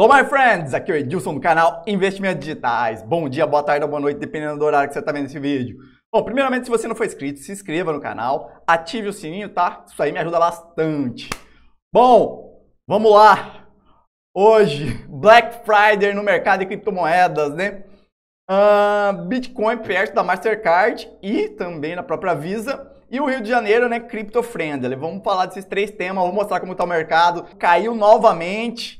Hello, my friends! Aqui é o Edilson do canal Investimentos Digitais. Bom dia, boa tarde ou boa noite, dependendo do horário que você está vendo esse vídeo. Bom, primeiramente, se você não for inscrito, se inscreva no canal, ative o sininho, tá? Isso aí me ajuda bastante. Bom, vamos lá! Hoje, Black Friday no mercado de criptomoedas, né? Uh, Bitcoin perto da Mastercard e também na própria Visa. E o Rio de Janeiro, né? Crypto Friendly. Vamos falar desses três temas, vou mostrar como está o mercado. Caiu novamente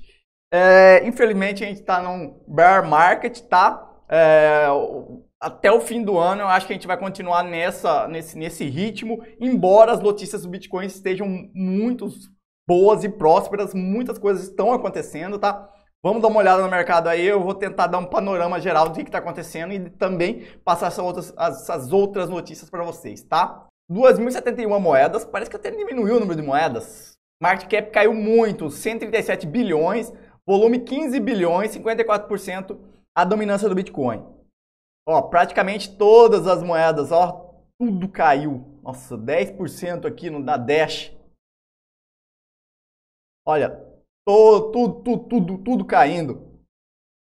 é, infelizmente a gente está num bear market, tá? É, até o fim do ano eu acho que a gente vai continuar nessa, nesse, nesse ritmo, embora as notícias do Bitcoin estejam muito boas e prósperas, muitas coisas estão acontecendo, tá? Vamos dar uma olhada no mercado aí, eu vou tentar dar um panorama geral do que está acontecendo e também passar essas outras, essas outras notícias para vocês, tá? 2.071 moedas, parece que até diminuiu o número de moedas. Market cap caiu muito, 137 bilhões, Volume 15 bilhões, 54% a dominância do Bitcoin. Ó, praticamente todas as moedas, ó, tudo caiu. Nossa, 10% aqui não dá dash. Olha, tô, tudo, tudo, tudo, tudo caindo.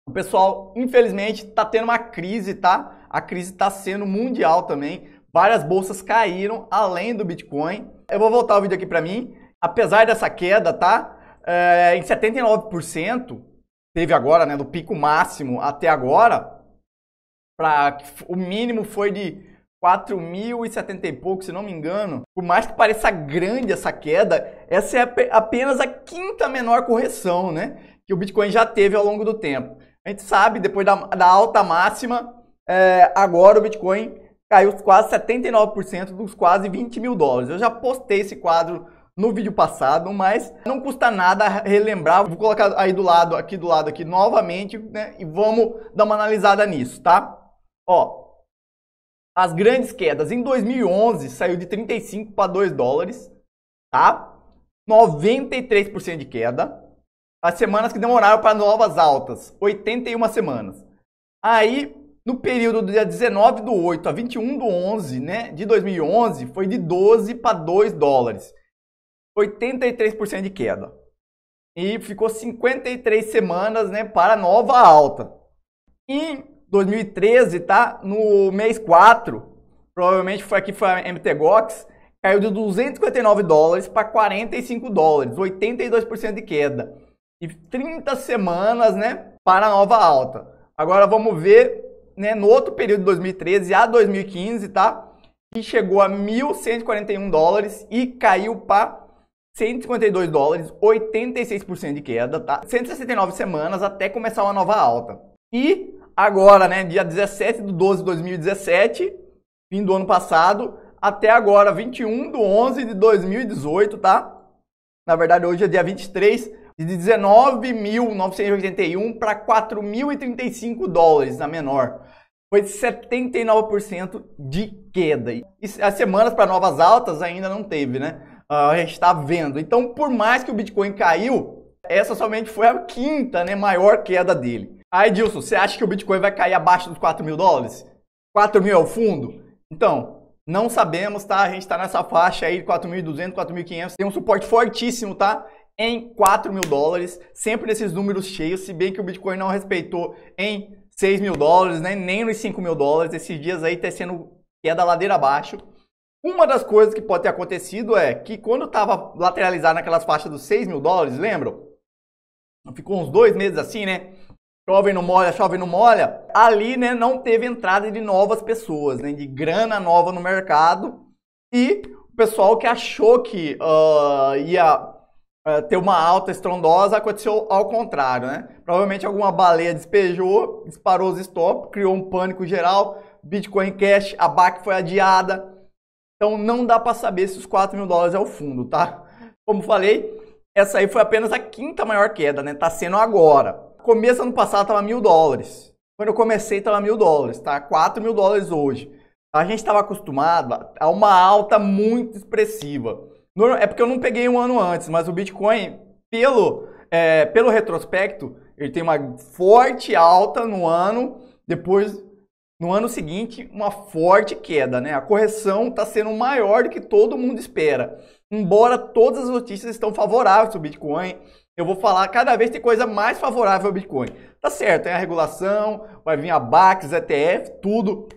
O pessoal, infelizmente, tá tendo uma crise, tá? A crise está sendo mundial também. Várias bolsas caíram, além do Bitcoin. Eu vou voltar o vídeo aqui para mim. Apesar dessa queda, tá? é, em 79%, teve agora, né, do pico máximo até agora, para o mínimo foi de 4.070 e pouco, se não me engano. Por mais que pareça grande essa queda, essa é apenas a quinta menor correção, né, que o Bitcoin já teve ao longo do tempo. A gente sabe, depois da, da alta máxima, é, agora o Bitcoin caiu quase 79% dos quase 20 mil dólares. Eu já postei esse quadro no vídeo passado, mas não custa nada relembrar. Vou colocar aí do lado, aqui do lado aqui novamente, né? E vamos dar uma analisada nisso, tá? Ó, as grandes quedas em 2011 saiu de 35 para 2 dólares, tá? 93% de queda. As semanas que demoraram para novas altas, 81 semanas. Aí, no período do dia 19 do 8 a 21 do 11, né, de 2011, foi de 12 para 2 dólares. 83% de queda. E ficou 53 semanas né, para nova alta. Em 2013, tá? No mês 4, provavelmente foi aqui foi a MTGOX, caiu de 259 dólares para 45 dólares, 82% de queda. E 30 semanas, né, para nova alta. Agora vamos ver, né, no outro período de 2013 a 2015, tá? Que chegou a 1.141 dólares e caiu para 152 dólares, 86% de queda, tá? 169 semanas até começar uma nova alta. E agora, né, dia 17 de 12 de 2017, fim do ano passado, até agora, 21 de 11 de 2018, tá? Na verdade, hoje é dia 23, de 19.981 para 4.035 dólares, na menor. Foi 79% de queda. E as semanas para novas altas ainda não teve, né? Ah, a gente está vendo. Então, por mais que o Bitcoin caiu, essa somente foi a quinta né, maior queda dele. Aí, Dilson, você acha que o Bitcoin vai cair abaixo dos 4 mil dólares? 4 mil é o fundo? Então, não sabemos, tá? A gente está nessa faixa aí de 4.200, 4.500. Tem um suporte fortíssimo, tá? Em 4 mil dólares, sempre nesses números cheios, se bem que o Bitcoin não respeitou em 6 mil dólares, né? nem nos 5 mil dólares. Esses dias aí está sendo queda ladeira abaixo. Uma das coisas que pode ter acontecido é que quando estava lateralizado naquelas faixas dos 6 mil dólares, lembram? Ficou uns dois meses assim, né? Chove não molha, chove não molha. Ali, né, não teve entrada de novas pessoas, né, de grana nova no mercado. E o pessoal que achou que uh, ia uh, ter uma alta estrondosa aconteceu ao contrário, né? Provavelmente alguma baleia despejou, disparou os stop, criou um pânico geral. Bitcoin Cash, a BAC foi adiada então não dá para saber se os 4 mil dólares é o fundo, tá? Como falei, essa aí foi apenas a quinta maior queda, né? Tá sendo agora. Começo ano passado tava mil dólares. Quando eu comecei tava mil dólares, tá? 4 mil dólares hoje. Tá? A gente estava acostumado a uma alta muito expressiva. É porque eu não peguei um ano antes, mas o Bitcoin, pelo, é, pelo retrospecto, ele tem uma forte alta no ano, depois no ano seguinte, uma forte queda, né? A correção está sendo maior do que todo mundo espera. Embora todas as notícias estão favoráveis ao Bitcoin, eu vou falar cada vez tem coisa mais favorável ao Bitcoin. Tá certo, é a regulação, vai vir a BACs, ETF, tudo.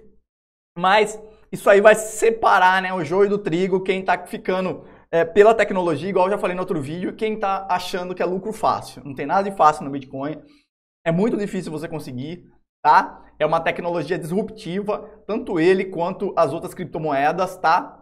Mas isso aí vai separar né, o joio do trigo, quem está ficando é, pela tecnologia, igual eu já falei no outro vídeo, quem está achando que é lucro fácil. Não tem nada de fácil no Bitcoin. É muito difícil você conseguir tá? É uma tecnologia disruptiva, tanto ele quanto as outras criptomoedas, tá?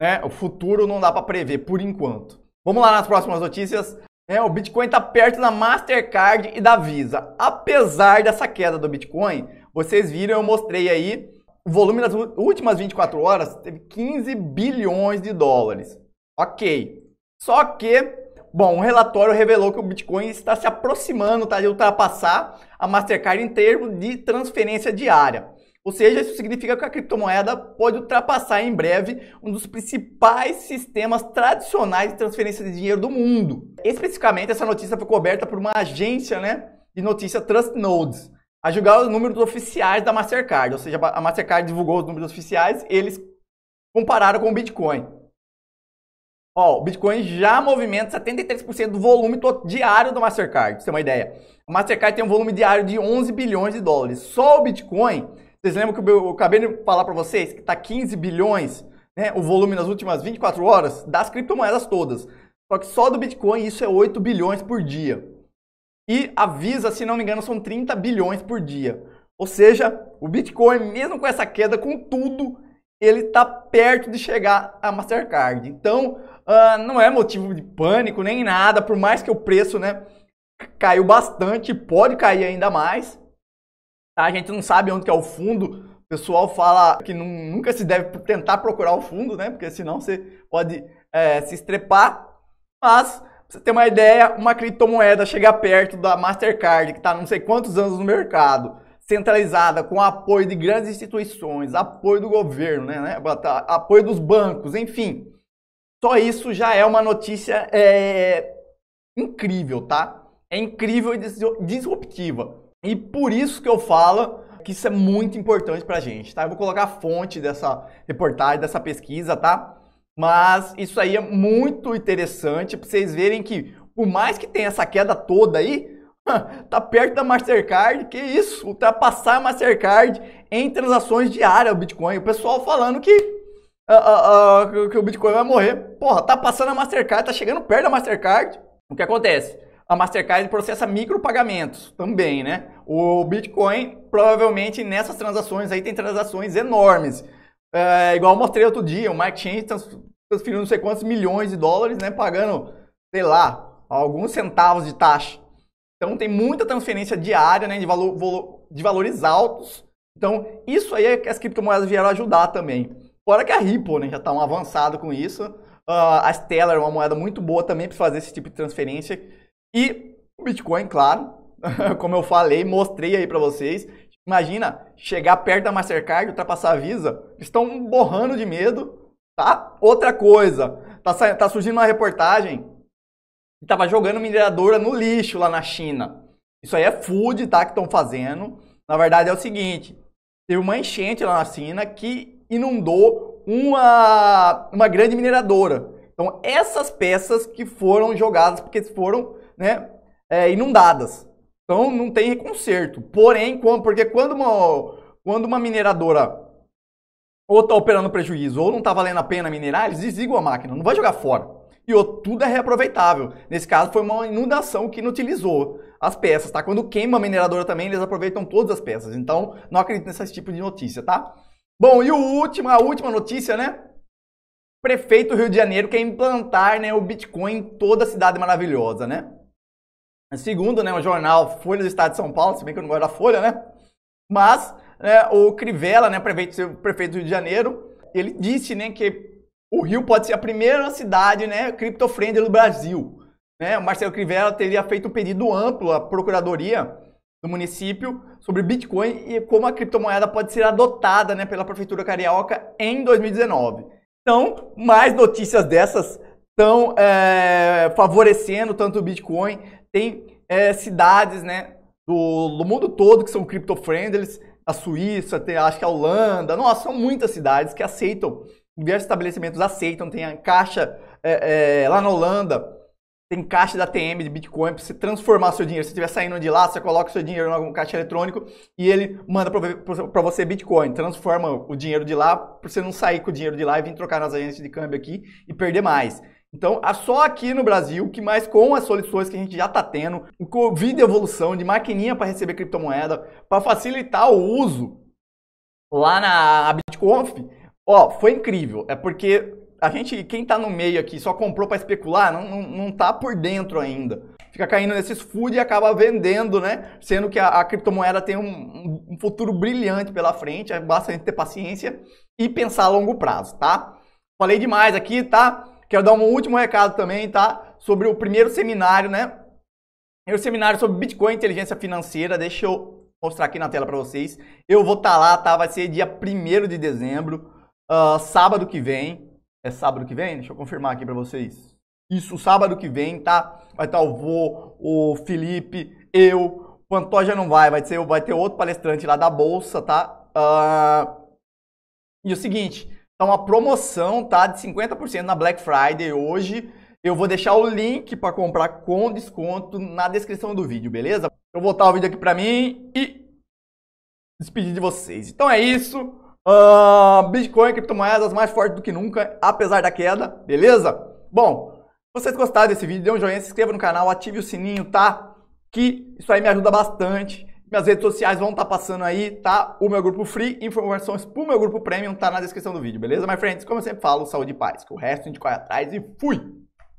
É, o futuro não dá para prever por enquanto. Vamos lá nas próximas notícias. É, o Bitcoin está perto da Mastercard e da Visa. Apesar dessa queda do Bitcoin, vocês viram, eu mostrei aí, o volume das últimas 24 horas teve 15 bilhões de dólares. Ok. Só que Bom, um relatório revelou que o Bitcoin está se aproximando tá, de ultrapassar a Mastercard em termos de transferência diária. Ou seja, isso significa que a criptomoeda pode ultrapassar em breve um dos principais sistemas tradicionais de transferência de dinheiro do mundo. Especificamente, essa notícia foi coberta por uma agência né, de notícia TrustNodes, a julgar os números oficiais da Mastercard. Ou seja, a Mastercard divulgou os números oficiais, eles compararam com o Bitcoin. Ó, o Bitcoin já movimenta 73% do volume diário do Mastercard, pra você ter uma ideia. O Mastercard tem um volume diário de 11 bilhões de dólares. Só o Bitcoin, vocês lembram que eu acabei de falar para vocês que tá 15 bilhões, né, o volume nas últimas 24 horas das criptomoedas todas. Só que só do Bitcoin isso é 8 bilhões por dia. E a Visa, se não me engano, são 30 bilhões por dia. Ou seja, o Bitcoin, mesmo com essa queda, com tudo, ele está perto de chegar a Mastercard. Então, uh, não é motivo de pânico nem nada, por mais que o preço, né, caiu bastante, pode cair ainda mais. Tá? A gente não sabe onde que é o fundo. O pessoal fala que nunca se deve tentar procurar o fundo, né? Porque senão você pode é, se estrepar. Mas, pra você ter uma ideia, uma criptomoeda chegar perto da Mastercard, que está não sei quantos anos no mercado, centralizada, com apoio de grandes instituições, apoio do governo, né? né apoio dos bancos, enfim. Só isso já é uma notícia é, incrível, tá? É incrível e disruptiva. E por isso que eu falo que isso é muito importante pra gente, tá? Eu vou colocar a fonte dessa reportagem, dessa pesquisa, tá? Mas isso aí é muito interessante para vocês verem que, por mais que tenha essa queda toda aí, tá perto da Mastercard, que isso, ultrapassar a Mastercard em transações diárias o Bitcoin. O pessoal falando que que o Bitcoin vai morrer. Porra, tá passando a Mastercard, tá chegando perto da Mastercard. O que acontece? A Mastercard processa micropagamentos também, né? O Bitcoin, provavelmente nessas transações aí, tem transações enormes. É, igual eu mostrei outro dia, o Mike Change tá transferiu não sei quantos milhões de dólares, né? Pagando, sei lá, alguns centavos de taxa. Então tem muita transferência diária, né? De, valor, de valores altos. Então, isso aí é que as criptomoedas vieram ajudar também. Fora que a Ripple né, já está um avançado com isso. Uh, a Stellar é uma moeda muito boa também para fazer esse tipo de transferência. E o Bitcoin, claro, como eu falei, mostrei aí para vocês. Imagina chegar perto da Mastercard, ultrapassar a Visa, estão borrando de medo, tá? Outra coisa, tá, tá surgindo uma reportagem que tava jogando mineradora no lixo lá na China. Isso aí é food, tá? Que estão fazendo. Na verdade é o seguinte, teve uma enchente lá na China que inundou uma, uma grande mineradora. Então, essas peças que foram jogadas, porque foram né, é, inundadas. Então, não tem reconserto. Porém, quando, porque quando uma, quando uma mineradora ou está operando prejuízo ou não está valendo a pena minerar, eles desligam a máquina, não vai jogar fora. E tudo é reaproveitável. Nesse caso, foi uma inundação que inutilizou as peças, tá? Quando queima a mineradora também, eles aproveitam todas as peças. Então, não acredito nesse tipo de notícia, tá? Bom, e o último, a última notícia, né? Prefeito do Rio de Janeiro quer implantar né, o Bitcoin em toda a cidade maravilhosa, né? Segundo né, o jornal Folha do Estado de São Paulo, se bem que eu não gosto da Folha, né? Mas né, o Crivella, né, prefeito, prefeito do Rio de Janeiro, ele disse né, que o Rio pode ser a primeira cidade né, cripto-friendly do Brasil. Né? O Marcelo Crivella teria feito um pedido amplo à Procuradoria do município sobre Bitcoin e como a criptomoeda pode ser adotada né, pela Prefeitura Carioca em 2019. Então, mais notícias dessas estão é, favorecendo tanto o Bitcoin. Tem é, cidades né, do, do, mundo todo que são cripto-friendly, a Suíça, tem, acho que a Holanda, nossa, são muitas cidades que aceitam, diversos estabelecimentos aceitam, tem a Caixa é, é lá na Holanda, tem caixa da TM de Bitcoin para você transformar seu dinheiro. Se estiver saindo de lá, você coloca seu dinheiro em algum caixa eletrônico e ele manda para você Bitcoin. Transforma o dinheiro de lá para você não sair com o dinheiro de lá e vir trocar nas agências de câmbio aqui e perder mais. Então, só aqui no Brasil, que mais com as soluções que a gente já está tendo, o Covid evolução de maquininha para receber criptomoeda, para facilitar o uso lá na BitConf, ó, foi incrível. É porque a gente, quem tá no meio aqui, só comprou para especular, não, não, não, tá por dentro ainda. Fica caindo nesses food e acaba vendendo, né? Sendo que a, a criptomoeda tem um, um, futuro brilhante pela frente, é basta a gente ter paciência e pensar a longo prazo, tá? Falei demais aqui, tá? Quero dar um último recado também, tá? Sobre o primeiro seminário, né? Primeiro seminário sobre Bitcoin e inteligência financeira. Deixa eu mostrar aqui na tela para vocês. Eu vou estar tá lá, tá? Vai ser dia 1 de dezembro, uh, sábado que vem é sábado que vem? Deixa eu confirmar aqui para vocês. Isso, sábado que vem, tá? Vai estar o Vô, o Felipe, eu. O Pantoja não vai, vai ter, vai ter outro palestrante lá da Bolsa, tá? Uh... E o seguinte, tá uma promoção, tá? De 50% na Black Friday hoje. Eu vou deixar o link para comprar com desconto na descrição do vídeo, beleza? Eu vou botar o vídeo aqui para mim e despedir de vocês. Então é isso. Uh, Bitcoin, é criptomoedas mais forte do que nunca, apesar da queda, beleza? Bom, se vocês gostaram desse vídeo, dê um joinha, se inscreva no canal, ative o sininho, tá? Que isso aí me ajuda bastante. Minhas redes sociais vão estar tá passando aí, tá? O meu grupo free, informações pro meu grupo premium, tá na descrição do vídeo, beleza? My friends, como eu sempre falo, saúde e paz. Que o resto a gente corre atrás e fui!